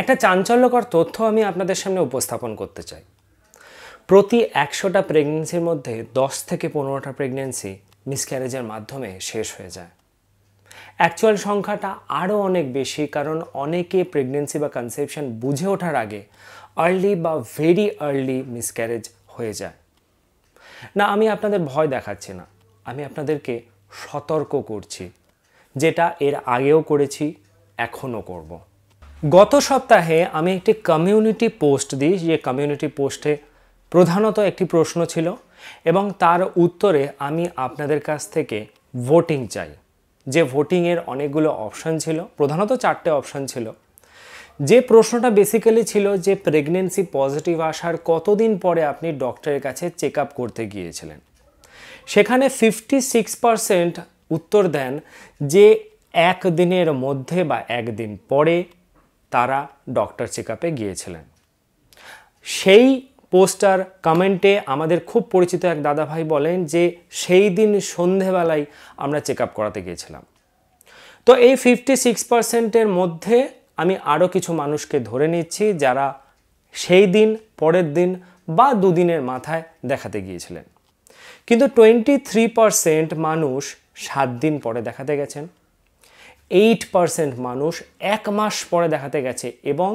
একটা চাঞ্চল্যকর তথ্য আমি আপনাদের সামনে উপস্থাপন করতে চাই প্রতি একশোটা প্রেগনেন্সির মধ্যে দশ থেকে পনেরোটা প্রেগনেন্সি মিসক্যারেজের মাধ্যমে শেষ হয়ে যায় অ্যাকচুয়াল সংখ্যাটা আরও অনেক বেশি কারণ অনেকে প্রেগনেন্সি বা কনসেপশন বুঝে ওঠার আগে আর্লি বা ভেরি আর্লি মিসক্যারেজ হয়ে যায় না আমি আপনাদের ভয় দেখাচ্ছি না আমি আপনাদেরকে সতর্ক করছি যেটা এর আগেও করেছি এখনও করবো গত সপ্তাহে আমি একটি কমিউনিটি পোস্ট দিই যে কমিউনিটি পোস্টে প্রধানত একটি প্রশ্ন ছিল এবং তার উত্তরে আমি আপনাদের কাছ থেকে ভোটিং চাই যে ভোটিংয়ের অনেকগুলো অপশান ছিল প্রধানত চারটে অপশান ছিল যে প্রশ্নটা বেসিক্যালি ছিল যে প্রেগনেন্সি পজিটিভ আসার কতদিন পরে আপনি ডক্টরের কাছে চেক আপ করতে গিয়েছিলেন সেখানে ফিফটি সিক্স পারসেন্ট উত্তর দেন যে একদিনের মধ্যে বা একদিন পরে তারা ডক্টর চেক গিয়েছিলেন সেই পোস্টার কমেন্টে আমাদের খুব পরিচিত এক দাদাভাই বলেন যে সেই দিন সন্ধেবেলায় আমরা চেক করাতে গিয়েছিলাম তো এই ফিফটি সিক্স পার্সেন্টের মধ্যে আমি আরও কিছু মানুষকে ধরে নিচ্ছি যারা সেই দিন পরের দিন বা দুদিনের মাথায় দেখাতে গিয়েছিলেন কিন্তু টোয়েন্টি থ্রি পার্সেন্ট মানুষ সাত দিন পরে দেখাতে গেছেন এইট পারসেন্ট মানুষ এক মাস পরে দেখাতে গেছে এবং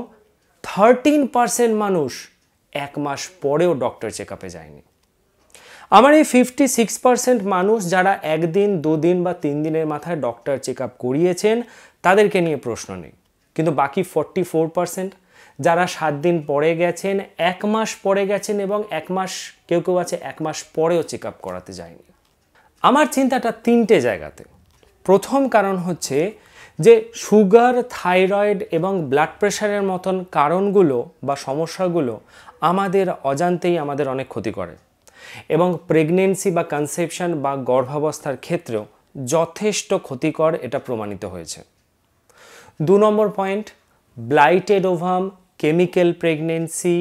থার্টিন পারসেন্ট মানুষ এক মাস পরেও ডক্টর চেক আপে যায়নি আমার এই ফিফটি সিক্স পার্সেন্ট মানুষ যারা একদিন দুদিন বা তিন দিনের মাথায় ডক্টর চেক আপ করিয়েছেন তাদেরকে নিয়ে প্রশ্ন নেই কিন্তু বাকি ফর্টি ফোর পার্সেন্ট যারা সাত দিন পরে গেছেন এক মাস পরে গেছেন এবং এক মাস কেউ কেউ আছে এক মাস পরেও চেক আপ করাতে যায়নি আমার চিন্তাটা তিনটে জায়গাতে প্রথম কারণ হচ্ছে যে সুগার থাইরয়েড এবং ব্লাড প্রেশারের মতন কারণগুলো বা সমস্যাগুলো আমাদের অজান্তেই আমাদের অনেক ক্ষতি করে এবং প্রেগনেন্সি বা কনসেপশন বা গর্ভাবস্থার ক্ষেত্রেও যথেষ্ট ক্ষতিকর এটা প্রমাণিত হয়েছে দু নম্বর point blighted ovum chemical pregnancy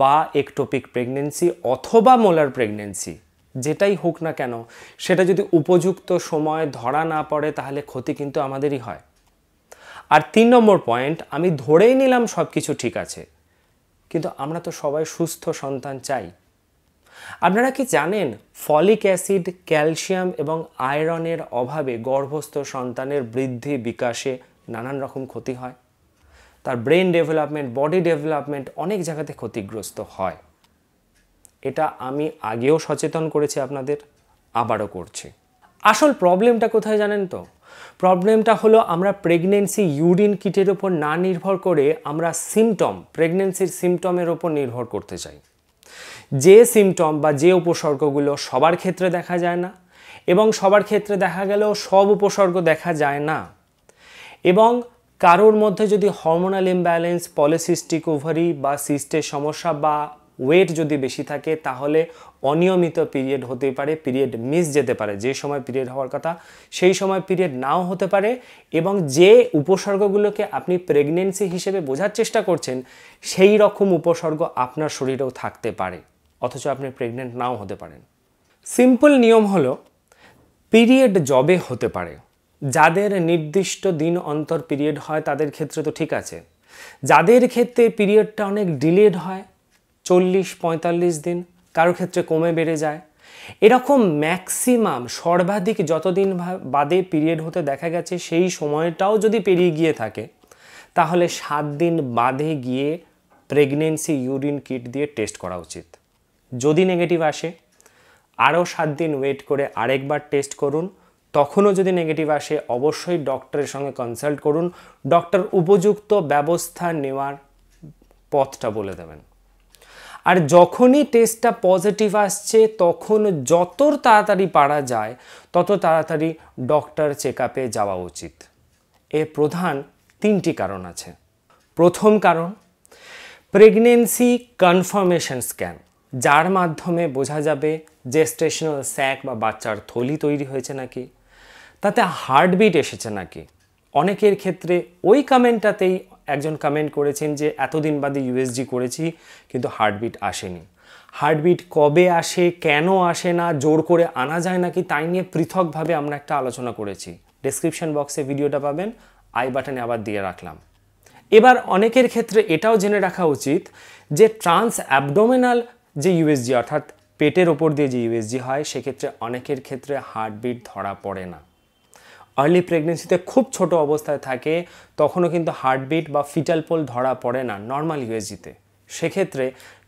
বা একটোপিক প্রেগনেন্সি অথবা মোলার প্রেগনেন্সি যেটাই হোক না কেন সেটা যদি উপযুক্ত সময় ধরা না পড়ে তাহলে ক্ষতি কিন্তু আমাদেরই হয় আর তিন নম্বর পয়েন্ট আমি ধরেই নিলাম সব কিছু ঠিক আছে কিন্তু আমরা তো সবাই সুস্থ সন্তান চাই আপনারা কি জানেন ফলিক অ্যাসিড ক্যালসিয়াম এবং আয়রনের অভাবে গর্ভস্থ সন্তানের বৃদ্ধি বিকাশে নানান রকম ক্ষতি হয় তার ব্রেন ডেভেলপমেন্ট বডি ডেভেলপমেন্ট অনেক জায়গাতে ক্ষতিগ্রস্ত হয় এটা আমি আগেও সচেতন করেছি আপনাদের আবারও করছি আসল প্রবলেমটা কোথায় জানেন তো প্রবলেমটা হলো আমরা প্রেগনেন্সি ইউরিন কিটের ওপর না নির্ভর করে আমরা সিমটম প্রেগনেন্সির সিমটমের ওপর নির্ভর করতে চাই যে সিমটম বা যে উপসর্গগুলো সবার ক্ষেত্রে দেখা যায় না এবং সবার ক্ষেত্রে দেখা গেলেও সব উপসর্গ দেখা যায় না এবং কারোর মধ্যে যদি হরমোনাল ইমব্যালেন্স পলিসিস্টিক ওভারি বা সিস্টের সমস্যা বা ওয়েট যদি বেশি থাকে তাহলে অনিয়মিত পিরিয়ড হতে পারে পিরিয়ড মিস যেতে পারে যে সময় পিরিয়ড হওয়ার কথা সেই সময় পিরিয়ড নাও হতে পারে এবং যে উপসর্গগুলোকে আপনি প্রেগনেন্সি হিসেবে বোঝার চেষ্টা করছেন সেই রকম উপসর্গ আপনার শরীরেও থাকতে পারে অথচ আপনি প্রেগনেন্ট নাও হতে পারেন সিম্পল নিয়ম হলো পিরিয়ড জবে হতে পারে যাদের নির্দিষ্ট দিন অন্তর পিরিয়ড হয় তাদের ক্ষেত্রে তো ঠিক আছে যাদের ক্ষেত্রে পিরিয়ডটা অনেক ডিলেড হয় চল্লিশ পঁয়তাল্লিশ দিন কারো ক্ষেত্রে কমে বেড়ে যায় এরকম ম্যাক্সিমাম সর্বাধিক যতদিন বাদে পিরিয়ড হতে দেখা গেছে সেই সময়টাও যদি পেরিয়ে গিয়ে থাকে তাহলে সাত দিন বাদে গিয়ে প্রেগনেন্সি ইউরিন কিট দিয়ে টেস্ট করা উচিত যদি নেগেটিভ আসে আরও সাত দিন ওয়েট করে আরেকবার টেস্ট করুন তখনও যদি নেগেটিভ আসে অবশ্যই ডক্টরের সঙ্গে কনসাল্ট করুন ডক্টর উপযুক্ত ব্যবস্থা নেওয়ার পথটা বলে দেবেন আর যখনই টেস্টটা পজিটিভ আসছে তখন যত তাড়াতাড়ি পারা যায় তত তাড়াতাড়ি ডক্টর চেক যাওয়া উচিত এ প্রধান তিনটি কারণ আছে প্রথম কারণ প্রেগনেন্সি কনফার্মেশন স্ক্যান যার মাধ্যমে বোঝা যাবে যে স্টেশনাল স্যাক বা বাচ্চার থলি তৈরি হয়েছে নাকি তাতে হার্টবিট এসেছে নাকি অনেকের ক্ষেত্রে ওই কমেন্টটাতেই একজন কমেন্ট করেছেন যে এতদিন বাদে ইউএসজি করেছি কিন্তু হার্টবিট আসেনি হার্টবিট কবে আসে কেন আসে না জোর করে আনা যায় নাকি তাই নিয়ে পৃথকভাবে আমরা একটা আলোচনা করেছি ডেসক্রিপশন বক্সে ভিডিওটা পাবেন আই বাটনে আবার দিয়ে রাখলাম এবার অনেকের ক্ষেত্রে এটাও জেনে রাখা উচিত যে ট্রান্স অ্যাবডোমিনাল যে ইউএসজি অর্থাৎ পেটের ওপর দিয়ে যে ইউএসজি হয় সেক্ষেত্রে অনেকের ক্ষেত্রে হার্টবিট ধরা পড়ে না আর্লি প্রেগনেন্সিতে খুব ছোট অবস্থায় থাকে তখনও কিন্তু হার্টবিট বা ফিটাল পোল ধরা পড়ে না নর্মাল ইউএসজিতে সেক্ষেত্রে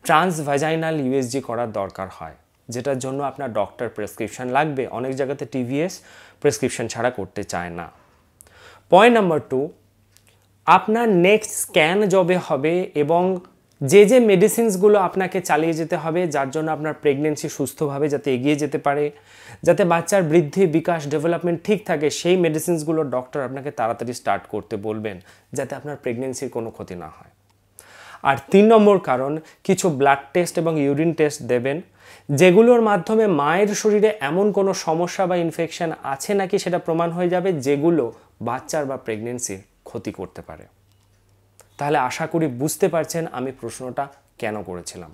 ট্রান্সভাজাইনাল ইউএসজি করার দরকার হয় যেটার জন্য আপনার ডক্টর প্রেসক্রিপশান লাগবে অনেক জায়গাতে টিভিএস প্রেসক্রিপশান ছাড়া করতে চায় না পয়েন্ট নাম্বার টু আপনার নেক্সট স্ক্যান যবে হবে এবং যে যে মেডিসিনসগুলো আপনাকে চালিয়ে যেতে হবে যার জন্য আপনার প্রেগনেন্সি সুস্থভাবে যাতে এগিয়ে যেতে পারে যাতে বাচ্চার বৃদ্ধি বিকাশ ডেভেলপমেন্ট ঠিক থাকে সেই মেডিসিনসগুলো ডক্টর আপনাকে তাড়াতাড়ি স্টার্ট করতে বলবেন যাতে আপনার প্রেগনেন্সির কোনো ক্ষতি না হয় আর তিন নম্বর কারণ কিছু ব্লাড টেস্ট এবং ইউরিন টেস্ট দেবেন যেগুলোর মাধ্যমে মায়ের শরীরে এমন কোনো সমস্যা বা ইনফেকশান আছে নাকি সেটা প্রমাণ হয়ে যাবে যেগুলো বাচ্চার বা প্রেগনেন্সির ক্ষতি করতে পারে তাহলে আশা করি বুঝতে পারছেন আমি প্রশ্নটা কেন করেছিলাম